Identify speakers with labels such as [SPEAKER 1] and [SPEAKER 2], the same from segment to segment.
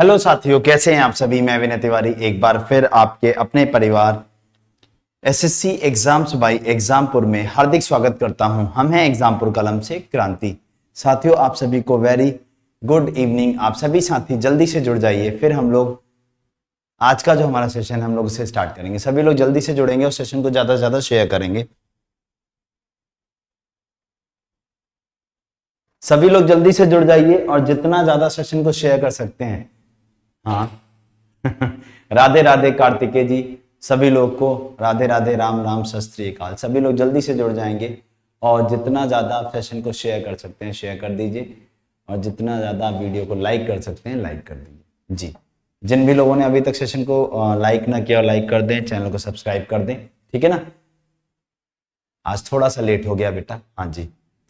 [SPEAKER 1] Hello साथियों कैसे हैं आप सभी मैं विनय तिवारी एक बार फिर आपके अपने परिवार एसएससी एग्जाम्स बाय एग्जामपुर में हार्दिक स्वागत करता हूं हम हैं एग्जामपुर कलम से क्रांति साथियों आप सभी को वेरी गुड इवनिंग आप सभी साथी जल्दी से जुड़ जाइए फिर हम लोग आज का जो हमारा सेशन हम लोग उसे स्टार्ट करेंगे सभी लोग जल्दी से जुड़ेंगे और सेशन को ज़्यादा से ज़्यादा शेयर करेंगे सभी लोग जल्दी से जुड़ जाइए और जितना ज़्यादा सेशन को शेयर कर सकते हैं हाँ राधे राधे कार्तिकेय जी सभी लोग को राधे राधे राम राम शस्त्री काल सभी लोग जल्दी से जुड़ जाएंगे और जितना ज़्यादा आप सेशन को शेयर कर सकते हैं शेयर कर दीजिए और जितना ज़्यादा आप वीडियो को लाइक कर सकते हैं लाइक कर दीजिए जी जिन भी लोगों ने अभी तक सेशन को लाइक ना किया लाइक कर दें चैनल को सब्सक्राइब कर दें ठीक है ना आज थोड़ा सा लेट हो गया बेटा हाँ जी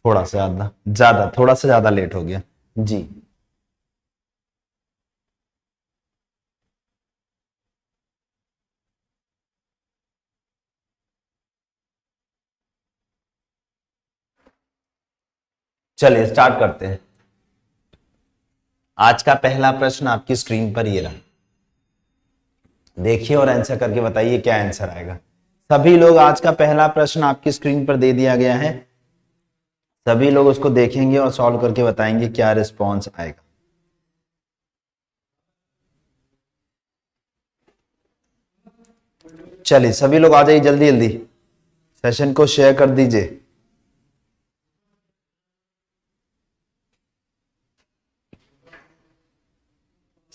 [SPEAKER 1] थोड़ा सा ज़्यादा ज़्यादा थोड़ा सा ज़्यादा लेट हो गया जी चलिए स्टार्ट करते हैं आज का पहला प्रश्न आपकी स्क्रीन पर ये रहा देखिए और आंसर करके बताइए क्या आंसर आएगा सभी लोग आज का पहला प्रश्न आपकी स्क्रीन पर दे दिया गया है सभी लोग उसको देखेंगे और सॉल्व करके बताएंगे क्या रिस्पॉन्स आएगा चलिए सभी लोग आ जाइए जल्दी जल्दी सेशन को शेयर कर दीजिए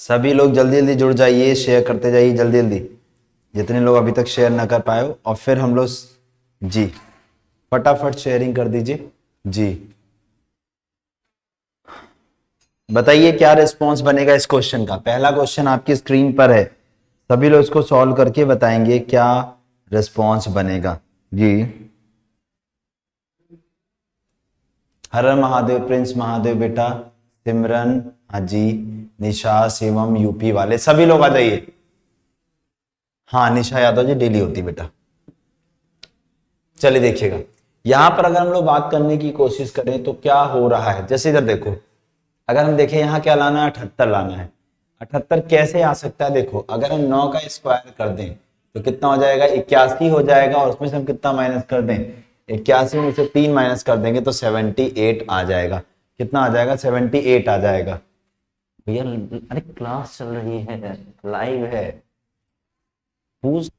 [SPEAKER 1] सभी लोग जल्दी जल्दी जुड़ जाइए शेयर करते जाइए जल्दी जल्दी जितने लोग अभी तक शेयर ना कर पाए हो और फिर हम लोग जी फटाफट शेयरिंग कर दीजिए जी बताइए क्या रिस्पॉन्स बनेगा इस क्वेश्चन का पहला क्वेश्चन आपकी स्क्रीन पर है सभी लोग इसको सॉल्व करके बताएंगे क्या रिस्पॉन्स बनेगा जी हर महादेव प्रिंस महादेव बेटा सिमरन हाँ जी निशा शिवम यूपी वाले सभी लोग आ जाइए हाँ निशा यादव जी डेली होती बेटा चलिए देखिएगा यहां पर अगर हम लोग बात करने की कोशिश करें तो क्या हो रहा है जैसे इधर देखो अगर हम देखें यहाँ क्या लाना है अठहत्तर लाना है अठहत्तर कैसे आ सकता है देखो अगर हम नौ का स्क्वायर कर दें तो कितना हो जाएगा इक्यासी हो जाएगा और उसमें से हम कितना माइनस कर दें इक्यासी में से तीन माइनस कर देंगे तो सेवेंटी एट आ जाएगा कितना आ जाएगा सेवेंटी एट आ जाएगा भैया अरे क्लास चल रही है लाइव है पूछ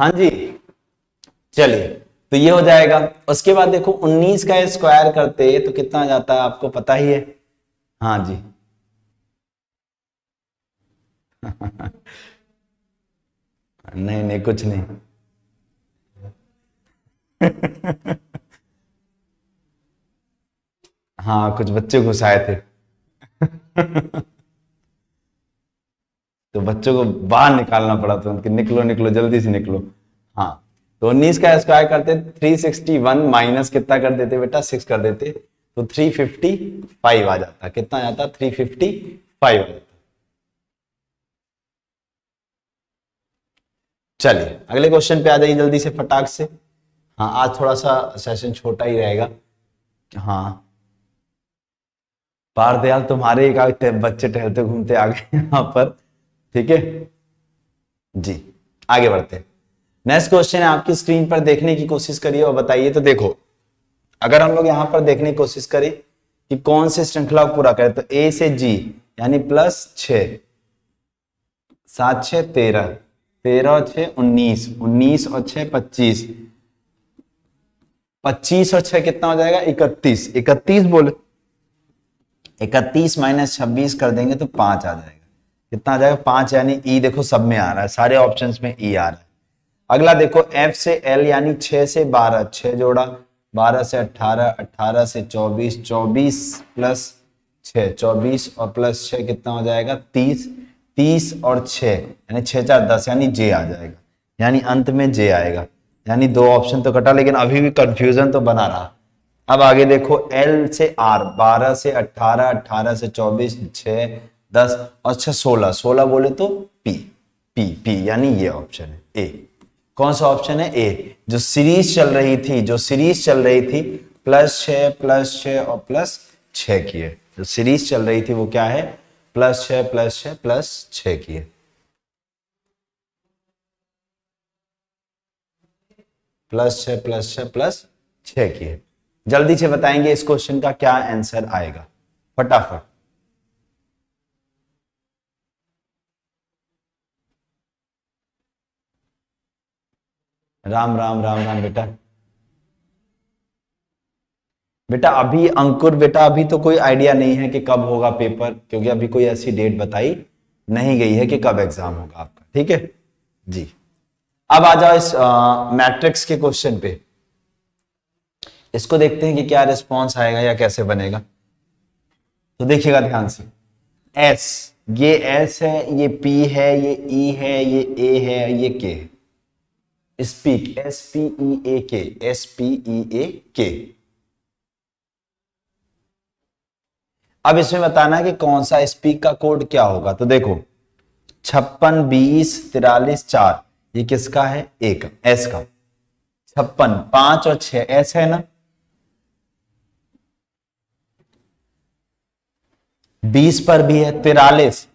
[SPEAKER 1] हाँ जी चलिए तो ये हो जाएगा उसके बाद देखो 19 का स्क्वायर करते तो कितना जाता है आपको पता ही है हाँ जी नहीं नहीं कुछ नहीं हाँ कुछ बच्चे घुसाए थे तो बच्चों को बाहर निकालना पड़ा था कि निकलो निकलो जल्दी से निकलो हाँ तो उन्नीस का स्क्वायर करते थ्री सिक्सटी वन माइनस कितना कर देते बेटा सिक्स कर देते तो थ्री फिफ्टी फाइव आ जाता कितना आ जाता थ्री फिफ्टी फाइव आ जाता चलिए अगले क्वेश्चन पे आ जाइए जल्दी से फटाक से हाँ आज थोड़ा सा सेशन छोटा ही रहेगा हाँ दयाल तुम्हारे एक बच्चे टहलते घूमते आ गए यहाँ पर ठीक है जी आगे बढ़ते हैं नेक्स्ट क्वेश्चन है आपकी स्क्रीन पर देखने की कोशिश करिए और बताइए तो देखो अगर हम लोग यहां पर देखने की कोशिश करें कि कौन से श्रृंखला को पूरा करें तो ए से जी यानी प्लस छ सात छ तेरह तेरह और छ उन्नीस उन्नीस और छ पच्चीस पच्चीस और छह कितना हो जाएगा इकतीस इकतीस बोले इकतीस माइनस छब्बीस कर देंगे तो पांच आ जाएगा कितना आ जाएगा पांच यानी ई e देखो सब में आ रहा है सारे ऑप्शन में ई e आ रहा है अगला देखो एफ से एल यानी छ से बारह छ जोड़ा बारह से अट्ठारह अट्ठारह से चौबीस चौबीस प्लस छ चौबीस और प्लस छ कितना हो जाएगा तीस तीस और छ यानी चार दस यानी जे आ जाएगा यानी अंत में जे आएगा यानी दो ऑप्शन तो कटा लेकिन अभी भी कंफ्यूजन तो बना रहा अब आगे देखो एल से आर बारह से अट्ठारह अट्ठारह से चौबीस छ दस अच्छा सोलह सोलह बोले तो पी पी पी यानी ये ऑप्शन है ए कौन सा ऑप्शन है ए जो सीरीज चल रही थी जो सीरीज चल रही थी प्लस छ प्लस छ और प्लस छ की है जो सीरीज चल रही थी वो क्या है प्लस छ प्लस छ प्लस छ की है प्लस छ प्लस छ प्लस छ की है जल्दी से बताएंगे इस क्वेश्चन का क्या आंसर आएगा फटाफट राम राम राम राम बेटा बेटा अभी अंकुर बेटा अभी तो कोई आइडिया नहीं है कि कब होगा पेपर क्योंकि अभी कोई ऐसी डेट बताई नहीं गई है कि कब एग्जाम होगा आपका ठीक है जी अब आ जाओ इस मैट्रिक्स के क्वेश्चन पे इसको देखते हैं कि क्या रिस्पॉन्स आएगा या कैसे बनेगा तो देखिएगा ध्यान से एस ये एस है ये पी है ये ई e है ये ए है ये के है speak S P E A K S P E A के अब इसमें बताना कि कौन सा स्पीक का कोड क्या होगा तो देखो छप्पन बीस तिरालीस चार ये किसका है ए का एस का छप्पन पांच और छह एस है ना बीस पर भी है तिरालीस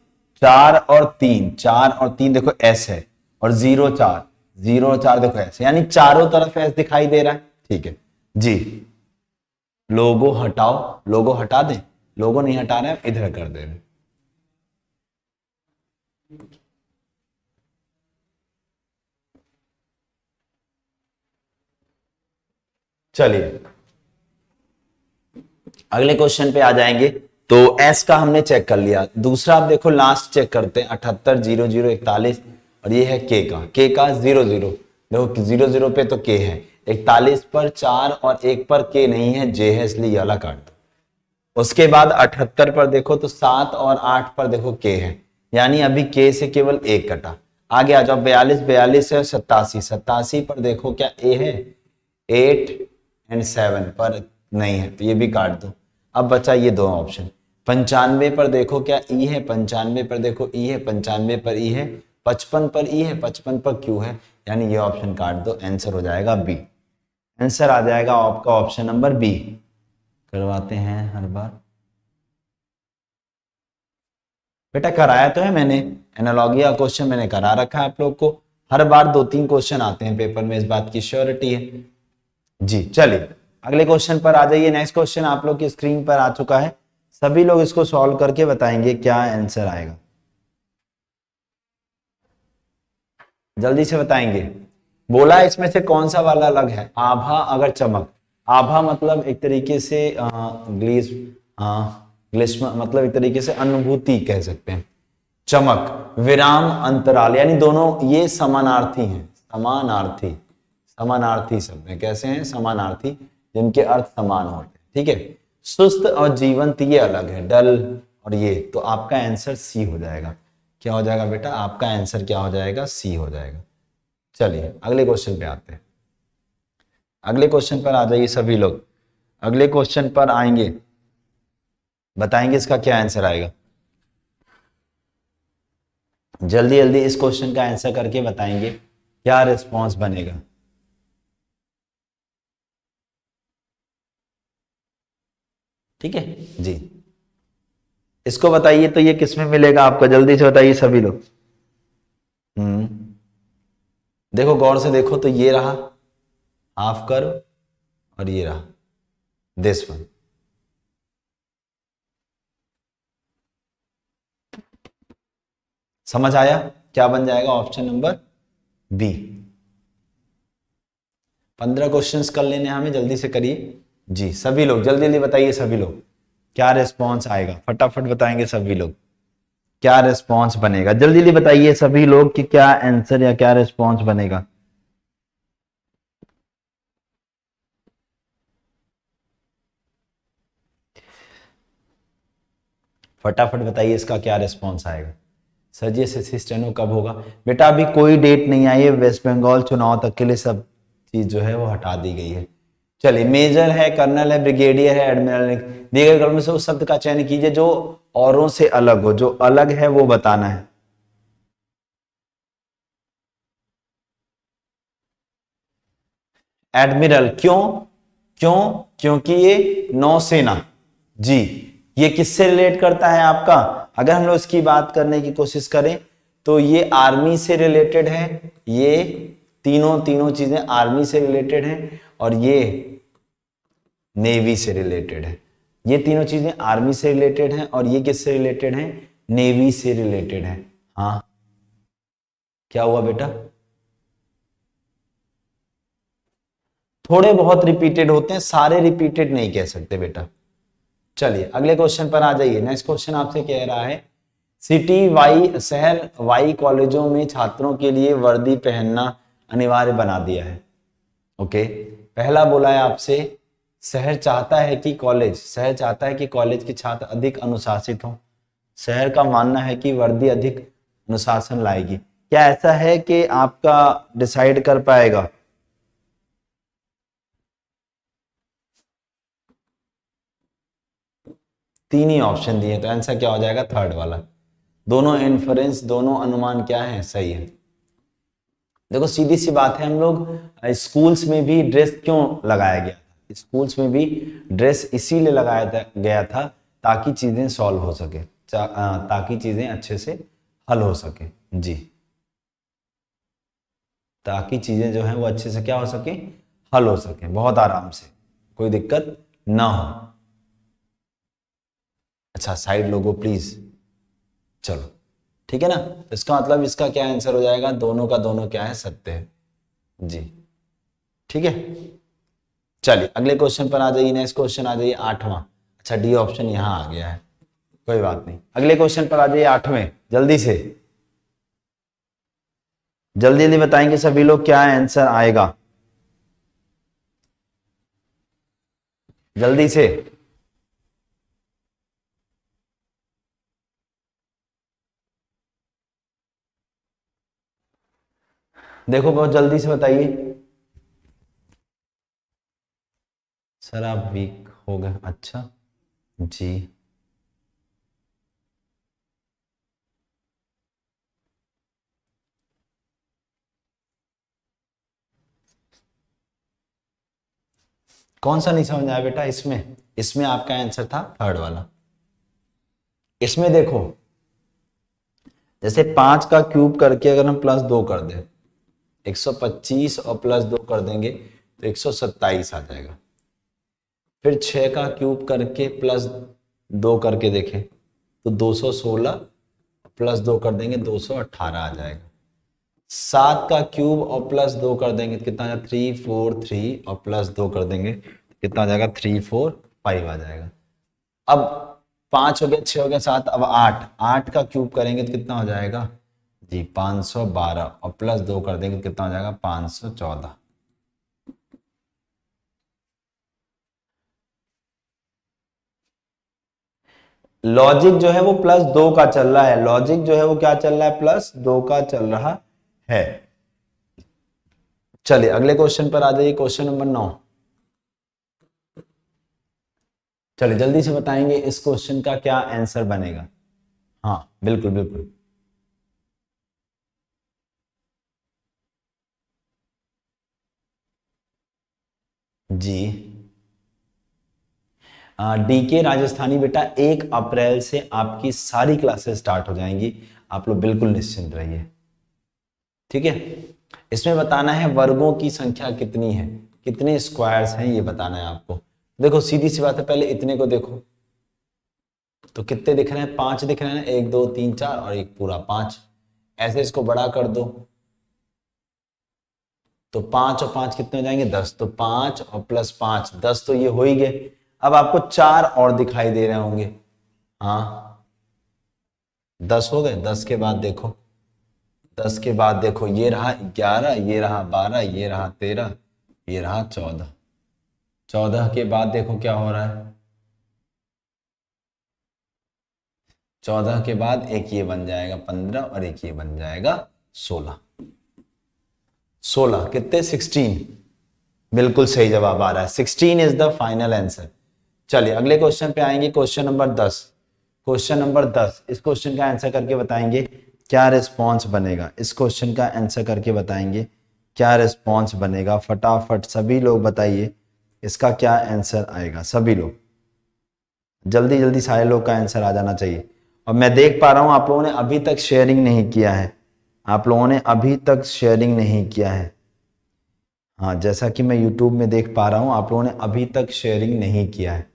[SPEAKER 1] चार और तीन चार और तीन देखो एस है और जीरो चार जीरो और चार देखो ऐसे यानी चारों तरफ ऐसे दिखाई दे रहा है ठीक है जी लोगो हटाओ लोगो हटा दें लोगो नहीं हटा रहे इधर कर दे रहे चलिए अगले क्वेश्चन पे आ जाएंगे तो एस का हमने चेक कर लिया दूसरा आप देखो लास्ट चेक करते हैं अठहत्तर जीरो जीरो इकतालीस और ये है के का के का जीरो जीरो देखो जीरो जीरो पे तो के है इकतालीस पर चार और एक पर के नहीं है जे है इसलिए ये वाला काट दो उसके बाद अठहत्तर पर देखो तो सात और आठ पर देखो के है यानी अभी के से केवल एक कटा आगे आ जाओ बयालीस बयालीस है सत्तासी सत्तासी पर देखो क्या ए है एट एंड सेवन पर नहीं है तो ये भी काट दो अब बचा ये दो ऑप्शन पंचानवे पर देखो क्या ई e है पंचानवे पर देखो ई e है पंचानवे पर ई e है पचपन पर ई है पचपन पर क्यू है यानी ये ऑप्शन काट दो आंसर हो जाएगा बी आंसर आ जाएगा आपका ऑप्शन नंबर बी करवाते हैं हर बार बेटा कराया तो है मैंने एनालॉगिया क्वेश्चन मैंने करा रखा है आप लोग को हर बार दो तीन क्वेश्चन आते हैं पेपर में इस बात की श्योरिटी है जी चलिए अगले क्वेश्चन पर आ जाइए नेक्स्ट क्वेश्चन आप लोग की स्क्रीन पर आ चुका है सभी लोग इसको सॉल्व करके बताएंगे क्या आंसर आएगा जल्दी से बताएंगे बोला इसमें से कौन सा वाला अलग है आभा अगर चमक आभा मतलब एक तरीके से ग्लीस ग्लिश्म मतलब एक तरीके से अनुभूति कह सकते हैं चमक विराम अंतराल यानी दोनों ये समानार्थी हैं समानार्थी समानार्थी शब्द है कैसे हैं समानार्थी जिनके अर्थ समान होते हैं ठीक है सुस्त और जीवंत ये अलग है डल और ये तो आपका आंसर सी हो जाएगा क्या हो जाएगा बेटा आपका आंसर क्या हो जाएगा सी हो जाएगा चलिए अगले क्वेश्चन पे आते हैं अगले क्वेश्चन पर आ जाइए सभी लोग अगले क्वेश्चन पर आएंगे बताएंगे इसका क्या आंसर आएगा जल्दी जल्दी इस क्वेश्चन का आंसर करके बताएंगे क्या रिस्पॉन्स बनेगा ठीक है जी इसको बताइए तो ये किस में मिलेगा आपको जल्दी से बताइए सभी लोग हम्म देखो गौर से देखो तो ये रहा हाफ कर और ये रहा दिस वन समझ आया क्या बन जाएगा ऑप्शन नंबर बी पंद्रह क्वेश्चंस कर लेने हमें जल्दी से करिए जी सभी लोग जल्दी जल्दी बताइए सभी लोग क्या रिस्पॉन्स आएगा फटाफट बताएंगे सभी लोग क्या रिस्पॉन्स बनेगा जल्दी जल्दी बताइए सभी लोग कि क्या आंसर या क्या रिस्पॉन्स बनेगा फटाफट बताइए इसका क्या रिस्पॉन्स आएगा सर से सिस्टेनो कब होगा बेटा अभी कोई डेट नहीं आई है वेस्ट बंगाल चुनाव तक के लिए सब चीज़ जो है वो हटा दी गई है चलिए मेजर है कर्नल है ब्रिगेडियर है एडमिरल दिए गए में से उस शब्द का चयन कीजिए जो औरों से अलग हो जो अलग है वो बताना है एडमिरल क्यों क्यों क्योंकि ये नौसेना जी ये किससे रिलेट करता है आपका अगर हम लोग इसकी बात करने की कोशिश करें तो ये आर्मी से रिलेटेड है ये तीनों तीनों चीजें आर्मी से रिलेटेड है और ये नेवी से रिलेटेड है ये तीनों चीज़ें आर्मी से रिलेटेड हैं और ये किससे रिलेटेड हैं नेवी से रिलेटेड है हाँ क्या हुआ बेटा थोड़े बहुत रिपीटेड होते हैं सारे रिपीटेड नहीं कह सकते बेटा चलिए अगले क्वेश्चन पर आ जाइए नेक्स्ट क्वेश्चन आपसे कह रहा है सिटी वाई शहर वाई कॉलेजों में छात्रों के लिए वर्दी पहनना अनिवार्य बना दिया है ओके पहला बोला है आपसे शहर चाहता है कि कॉलेज शहर चाहता है कि कॉलेज के छात्र अधिक अनुशासित हों शहर का मानना है कि वर्दी अधिक अनुशासन लाएगी क्या ऐसा है कि आपका डिसाइड कर पाएगा तीन ही ऑप्शन दिए तो आंसर क्या हो जाएगा थर्ड वाला दोनों इन्फ्लुएंस दोनों अनुमान क्या है सही है देखो सीधी सी बात है हम लोग स्कूल्स में भी ड्रेस क्यों लगाया गया स्कूल्स में भी ड्रेस इसीलिए लगाया गया था ताकि चीज़ें सॉल्व हो सके ताकि चीज़ें अच्छे से हल हो सके जी ताकि चीज़ें जो हैं वो अच्छे से क्या हो सके हल हो सके बहुत आराम से कोई दिक्कत ना हो अच्छा साइड लोगो प्लीज चलो ठीक है ना इसका मतलब इसका क्या आंसर हो जाएगा दोनों का दोनों क्या है सत्य है जी ठीक है चलिए अगले क्वेश्चन पर आ जाइए नेक्स्ट क्वेश्चन आ जाइए आठवां अच्छा डी ऑप्शन यहां आ गया है कोई बात नहीं अगले क्वेश्चन पर आ जाइए आठवें जल्दी से जल्दी जल्दी बताएंगे सभी लोग क्या आंसर आएगा जल्दी से देखो बहुत जल्दी से बताइए सर आप वीक हो गए अच्छा जी कौन सा नहीं समझ आया बेटा इसमें इसमें आपका आंसर था थर्ड वाला इसमें देखो जैसे पांच का क्यूब करके अगर हम प्लस दो कर दें 125 और प्लस दो कर देंगे तो 127 आ जाएगा फिर छः का क्यूब करके प्लस दो करके देखें तो 216 प्लस दो कर देंगे 218 आ जाएगा सात का क्यूब और प्लस दो कर देंगे तो कितना आ जाएगा थ्री फोर थ्री और प्लस दो कर देंगे तो कितना आ जाएगा थ्री फोर फाइव आ जाएगा अब पाँच हो गया छः हो गया सात अब आठ आठ का क्यूब करेंगे तो कितना हो जाएगा जी पाँच सौ बारह और प्लस दो कर देंगे तो कितना हो जाएगा पाँच सौ चौदह लॉजिक जो है वो प्लस दो का चल रहा है लॉजिक जो है वो क्या चल रहा है प्लस दो का चल रहा है चलिए अगले क्वेश्चन पर आ जाइए क्वेश्चन नंबर नौ चलिए जल्दी से बताएंगे इस क्वेश्चन का क्या आंसर बनेगा हाँ बिल्कुल बिल्कुल जी डी के राजस्थानी बेटा एक अप्रैल से आपकी सारी क्लासेस स्टार्ट हो जाएंगी आप लोग बिल्कुल निश्चिंत रहिए ठीक है इसमें बताना है वर्गों की संख्या कितनी है कितने स्क्वायर्स हैं ये बताना है आपको देखो सीधी सी बात है पहले इतने को देखो तो कितने दिख रहे हैं पांच दिख रहे हैं एक दो तीन चार और एक पूरा पांच ऐसे इसको बड़ा कर दो तो पांच और पांच कितने हो जाएंगे दस तो पांच और प्लस पांच दस तो ये हो ही गए अब आपको चार और दिखाई दे रहे होंगे हाँ दस हो गए दस के बाद देखो दस के बाद देखो ये रहा ग्यारह ये रहा बारह ये रहा तेरह ये रहा चौदह चौदह के बाद देखो क्या हो रहा है चौदह के बाद एक ये बन जाएगा पंद्रह और एक ये बन जाएगा सोलह सोलह कितने सिक्सटीन बिल्कुल सही जवाब आ रहा है sixteen is the final answer चलिए अगले क्वेश्चन पे आएंगे क्वेश्चन नंबर दस क्वेश्चन नंबर दस इस क्वेश्चन का आंसर करके बताएंगे क्या रिस्पॉन्स बनेगा इस क्वेश्चन का आंसर करके बताएंगे क्या रिस्पॉन्स बनेगा फटाफट सभी लोग बताइए इसका क्या आंसर आएगा सभी लोग जल्दी जल्दी सारे लोग का आंसर आ जाना चाहिए और मैं देख पा रहा हूँ आप लोगों ने अभी तक शेयरिंग नहीं किया है आप लोगों ने अभी तक शेयरिंग नहीं किया है हाँ जैसा कि मैं यूट्यूब में देख पा रहा हूँ आप लोगों ने अभी तक शेयरिंग नहीं किया है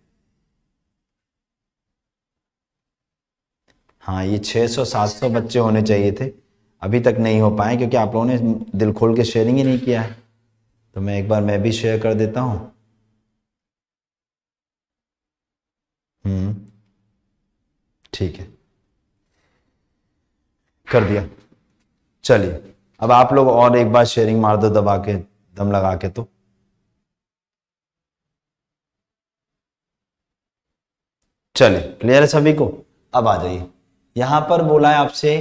[SPEAKER 1] हाँ ये 600-700 बच्चे होने चाहिए थे अभी तक नहीं हो पाए क्योंकि आप लोगों ने दिल खोल के शेयरिंग ही नहीं किया है तो मैं एक बार मैं भी शेयर कर देता हूँ हम्म ठीक है कर दिया चलिए अब आप लोग और एक बार शेयरिंग मार दो दबा के दम लगा के तो चलिए क्लियर है सभी को अब आ जाइए यहां पर बोला है आपसे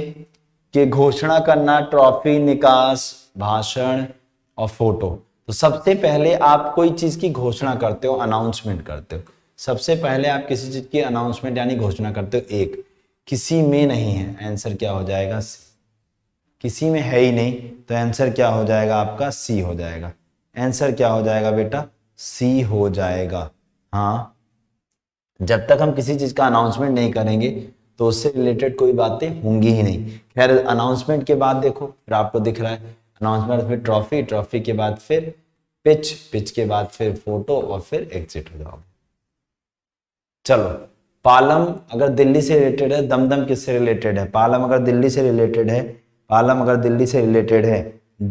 [SPEAKER 1] कि घोषणा करना ट्रॉफी निकास भाषण और फोटो तो सबसे पहले आप कोई चीज की घोषणा करते हो अनाउंसमेंट करते हो सबसे पहले आप किसी चीज की अनाउंसमेंट यानी घोषणा करते हो एक किसी में नहीं है आंसर क्या हो जाएगा सी किसी में है ही नहीं तो आंसर क्या हो जाएगा आपका सी हो जाएगा आंसर क्या हो जाएगा बेटा सी हो जाएगा हाँ जब तक हम किसी चीज का अनाउंसमेंट नहीं करेंगे तो उससे रिलेटेड कोई बातें होंगी ही नहीं खैर अनाउंसमेंट के बाद देखो फिर आपको दिख रहा है अनाउंसमेंट फिर ट्रॉफी ट्रॉफी के बाद फिर पिच पिच के बाद फिर फोटो और फिर एग्जिट हो जाओगे चलो पालम अगर दिल्ली से रिलेटेड है दमदम किससे रिलेटेड है पालम अगर दिल्ली से रिलेटेड है पालम अगर दिल्ली से रिलेटेड है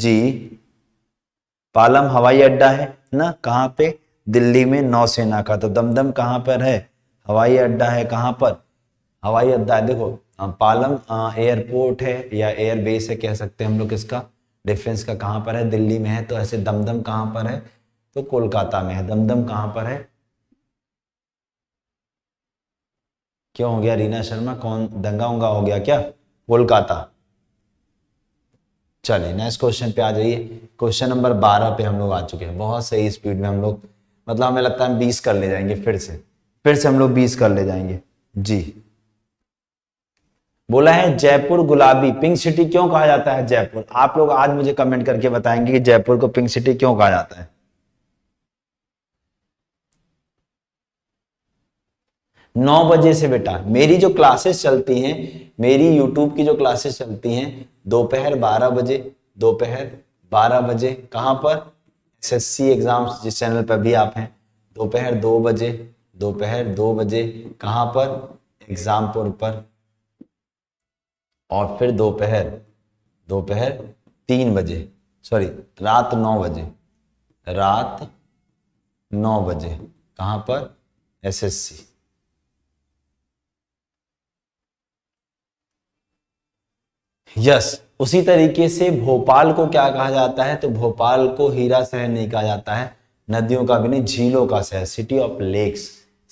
[SPEAKER 1] जी पालम हवाई अड्डा है ना कहाँ पे दिल्ली में नौसेना का तो दमदम कहाँ पर है हवाई अड्डा है कहाँ पर हवाई अड्डा है देखो हाँ, पालम एयरपोर्ट हाँ, है या एयर बेस है कह सकते हैं हम लोग इसका डिफेंस का कहाँ पर है दिल्ली में है तो ऐसे दमदम कहाँ पर है तो कोलकाता में है दमदम कहाँ पर है क्यों हो गया रीना शर्मा कौन दंगा उंगा हो गया क्या कोलकाता चलिए नेक्स्ट क्वेश्चन पे आ जाइए क्वेश्चन नंबर बारह पे हम लोग आ चुके हैं बहुत सही स्पीड में हम लोग मतलब हमें लगता है हम बीस कर ले जाएंगे फिर से फिर से हम लोग बीस कर ले जाएंगे जी बोला है जयपुर गुलाबी पिंक सिटी क्यों कहा जाता है जयपुर आप लोग आज मुझे कमेंट करके बताएंगे कि जयपुर को पिंक सिटी क्यों कहा जाता है नौ बजे से बेटा मेरी जो क्लासेस चलती हैं मेरी यूट्यूब की जो क्लासेस चलती हैं दोपहर बारह बजे दोपहर बारह बजे कहां पर एस सी एग्जाम्स जिस चैनल पर भी आप हैं दोपहर दो बजे दोपहर दो बजे कहां पर एग्जामपुर पर और फिर दोपहर दोपहर तीन बजे सॉरी रात नौ बजे रात नौ बजे कहां पर एसएससी यस yes. उसी तरीके से भोपाल को क्या कहा जाता है तो भोपाल को हीरा शहर नहीं कहा जाता है नदियों का भी नहीं झीलों का शहर city of lakes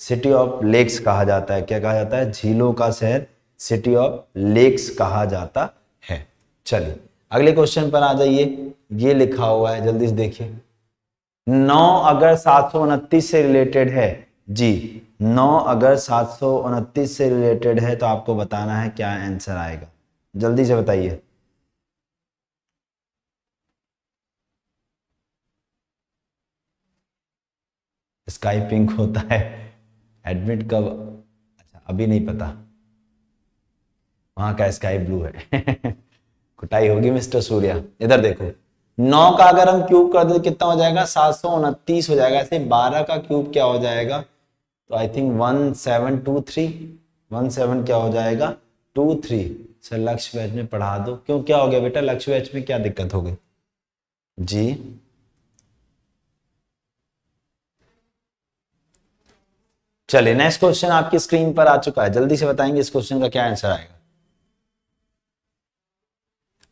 [SPEAKER 1] city of lakes कहा जाता है क्या कहा जाता है झीलों का शहर सिटी ऑफ लेक्स कहा जाता है चलिए अगले क्वेश्चन पर आ जाइए ये लिखा हुआ है जल्दी से देखिए नौ अगर सात सौ उनतीस से रिलेटेड है जी नौ अगर सात सौ उनतीस से रिलेटेड है तो आपको बताना है क्या आंसर आएगा जल्दी से बताइए स्काई पिंक होता है एडमिट कब अच्छा अभी नहीं पता वहां का स्काई ब्लू है कुटाई होगी मिस्टर सूर्या इधर देखो नौ का अगर हम क्यूब कर दे कितना हो जाएगा सात सौ उनतीस हो जाएगा ऐसे बारह का क्यूब क्या हो जाएगा तो I think one seven two three one seven क्या हो जाएगा टू थ्री सर लक्ष्य वैच में पढ़ा दो क्यों क्या हो गया बेटा लक्ष्य वैच में क्या दिक्कत हो गई जी चलिए नेक्स्ट क्वेश्चन आपकी स्क्रीन पर आ चुका है जल्दी से बताएंगे इस क्वेश्चन का क्या आंसर आएगा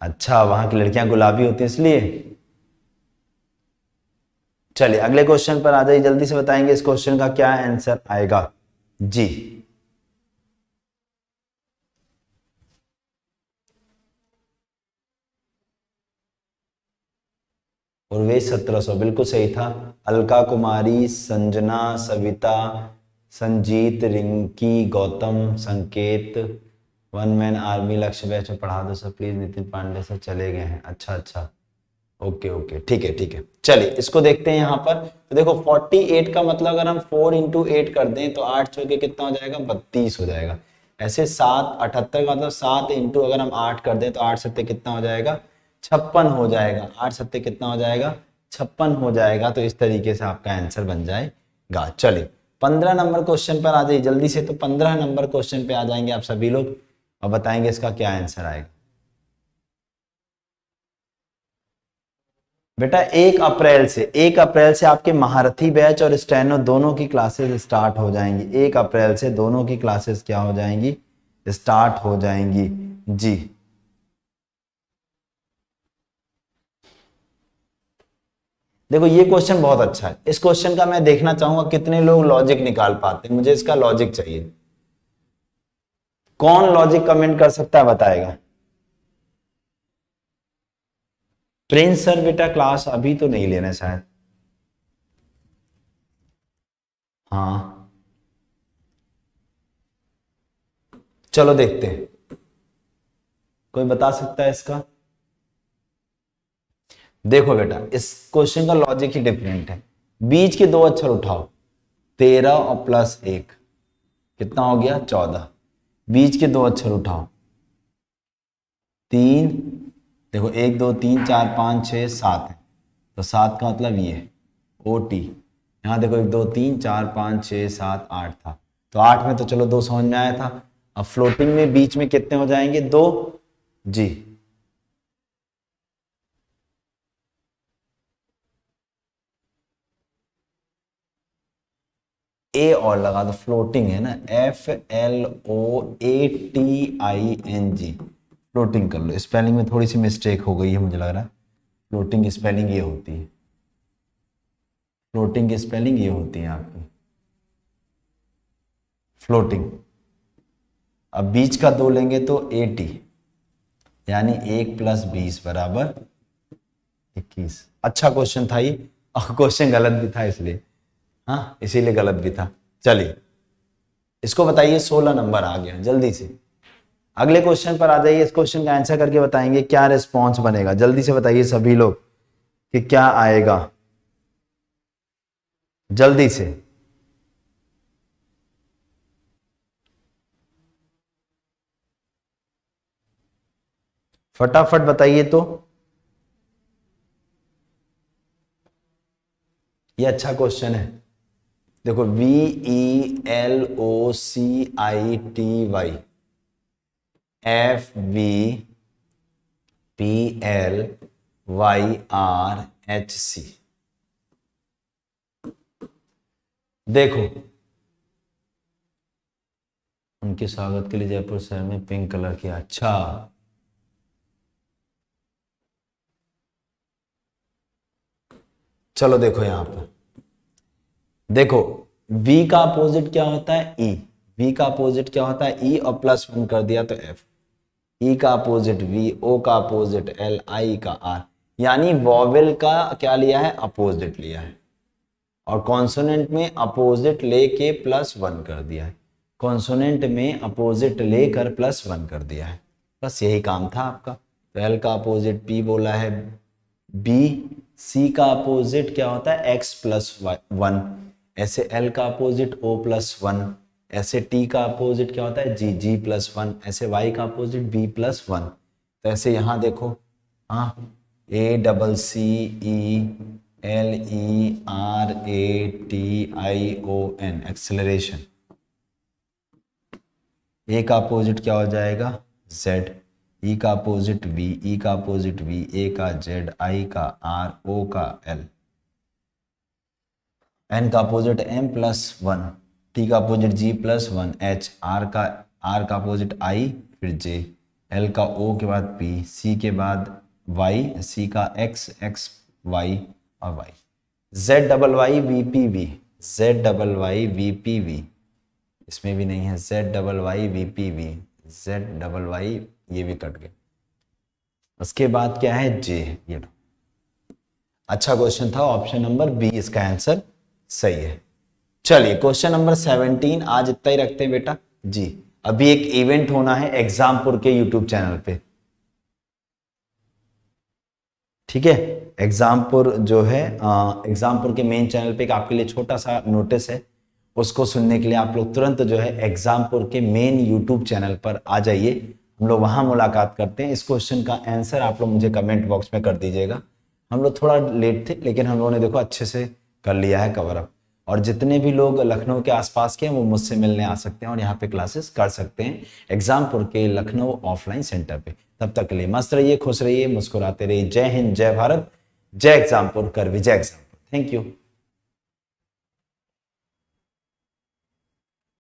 [SPEAKER 1] अच्छा वहां की लड़कियां गुलाबी होती हैं इसलिए चलिए अगले क्वेश्चन पर आ जाइए जल्दी से बताएंगे इस क्वेश्चन का क्या आंसर आएगा जी उर्वेश सत्रह सौ बिल्कुल सही था अलका कुमारी Sanjana Savita Sanjeet Rinki Gautam Sanket one man army Lakshya batch में पढ़ा दो sir please Nitin Pandey sir चले गए हैं अच्छा अच्छा ओके ओके ठीक है ठीक है चलिए इसको देखते हैं यहाँ पर तो देखो 48 का मतलब अगर हम 4 इंटू एट कर दें तो आठ सौ के कितना हो जाएगा बत्तीस हो जाएगा ऐसे सात अठहत्तर का मतलब सात इंटू अगर हम आठ कर दें तो आठ सत्य कितना हो जाएगा छप्पन हो जाएगा आठ सत्य कितना हो जाएगा छप्पन हो जाएगा तो इस तरीके से आपका आंसर बन जाएगा चलिए पंद्रह नंबर क्वेश्चन पर आ जाइए जल्दी से तो पंद्रह नंबर क्वेश्चन पे आ जाएंगे आप सभी लोग अब बताएंगे इसका क्या आंसर आएगा बेटा एक अप्रैल से एक अप्रैल से आपके महारथी बैच और स्टैनो दोनों की क्लासेस स्टार्ट हो जाएंगी एक अप्रैल से दोनों की क्लासेस क्या हो जाएंगी स्टार्ट हो जाएंगी जी देखो ये क्वेश्चन बहुत अच्छा है इस क्वेश्चन का मैं देखना चाहूंगा कितने लोग लॉजिक निकाल पाते हैं मुझे इसका लॉजिक चाहिए कौन लॉजिक कमेंट कर सकता है बताएगा प्रिंस सर बेटा क्लास अभी तो नहीं लेना शायद हाँ चलो देखते हैं कोई बता सकता है इसका देखो बेटा इस क्वेश्चन का लॉजिक ही डिफरेंट है बीच के दो अक्षर उठाओ तेरह और प्लस एक कितना हो गया चौदह बीच के दो अक्षर उठाओ तीन देखो एक दो तीन चार पाँच छः सात है तो सात का मतलब ये है ओ टी यहाँ देखो एक दो तीन चार पाँच छः सात आठ था तो आठ में तो चलो दो समझ में आया था अब फ्लोटिंग में बीच में कितने हो जाएंगे दो जी ए और लगा दो फ्लोटिंग है ना F L O A T I N G floating कर लो स्पेलिंग में थोड़ी सी मिस्टेक हो गई है मुझे लग रहा है फ्लोटिंग स्पेलिंग ये होती है फ्लोटिंग स्पेलिंग ये होती है आपकी फ्लोटिंग अब बीच का दो लेंगे तो ए टी यानी एक प्लस बीस बराबर इक्कीस अच्छा क्वेश्चन था ये क्वेश्चन गलत भी था इसलिए हाँ इसीलिए गलत भी था चलिए इसको बताइए सोलह नंबर आ गया जल्दी से अगले क्वेश्चन पर आ जाइए इस क्वेश्चन का आंसर करके बताएंगे क्या रिस्पॉन्स बनेगा जल्दी से बताइए सभी लोग कि क्या आएगा जल्दी से फटाफट बताइए तो ये अच्छा क्वेश्चन है देखो V E L O C I T Y F V P L Y R H C देखो उनके स्वागत के लिए जयपुर शहर में पिंक कलर किया अच्छा चलो देखो यहां पर देखो v का अपोजिट क्या होता है e v का अपोजिट क्या होता है e और प्लस वन कर दिया तो f e का अपोजिट v o का अपोजिट l i का r यानी वॉवेल का क्या लिया है अपोजिट लिया है और कॉन्सोनेंट में अपोजिट लेके प्लस वन कर दिया है कॉन्सोनेंट में अपोजिट लेकर प्लस वन कर दिया है बस यही काम था आपका तो एल का अपोजिट पी बोला है बी सी का अपोजिट क्या होता है एक्स प्लस वन ऐसे एल का अपोजिट ओ प्लस वन ऐसे टी का अपोजिट क्या होता है जी जी प्लस वन ऐसे वाई का अपोजिट बी प्लस वन तो ऐसे यहाँ देखो हाँ A double C E L E R A T I O N acceleration A का अपोजिट क्या हो जाएगा जेड ई e का अपोजिट वी ई का अपोजिट वी ए का जेड आई का आर ओ का एल एन का opposite M plus one T का opposite G plus one H R का आर का अपोजिट आई फिर जे एल का ओ के बाद पी सी के बाद वाई सी का एक्स एक्स वाई और Y Z double Y V P V Z double Y V P V इसमें भी नहीं है Z double Y V P V Z double Y ये भी कट गए उसके बाद क्या है जे ये अच्छा क्वेश्चन था ऑप्शन नंबर बी इसका आंसर सही है चलिए क्वेश्चन नंबर सेवनटीन आज इतना ही रखते हैं बेटा जी अभी एक इवेंट होना है एग्जामपुर के यूट्यूब चैनल पे ठीक है एग्जामपुर जो है एग्जामपुर के मेन चैनल पे एक आपके लिए छोटा सा नोटिस है उसको सुनने के लिए आप लोग तुरंत जो है एग्जामपुर के मेन यूट्यूब चैनल पर आ जाइए हम लोग वहां मुलाकात करते हैं इस क्वेश्चन का आंसर आप लोग मुझे कमेंट बॉक्स में कर दीजिएगा हम लोग थोड़ा लेट थे लेकिन हम लोगों ने देखो अच्छे से कर लिया है कवर अप और जितने भी लोग लखनऊ के आसपास के हैं वो मुझसे मिलने आ सकते हैं और यहाँ पे क्लासेस कर सकते हैं एग्जामपुर के लखनऊ ऑफलाइन सेंटर पे तब तक के लिए मस्त रहिए खुश रहिए मुस्कुराते रहिए जय हिंद जय भारत जय एग्जामपुर कर विजय एग्जामपुर थैंक यू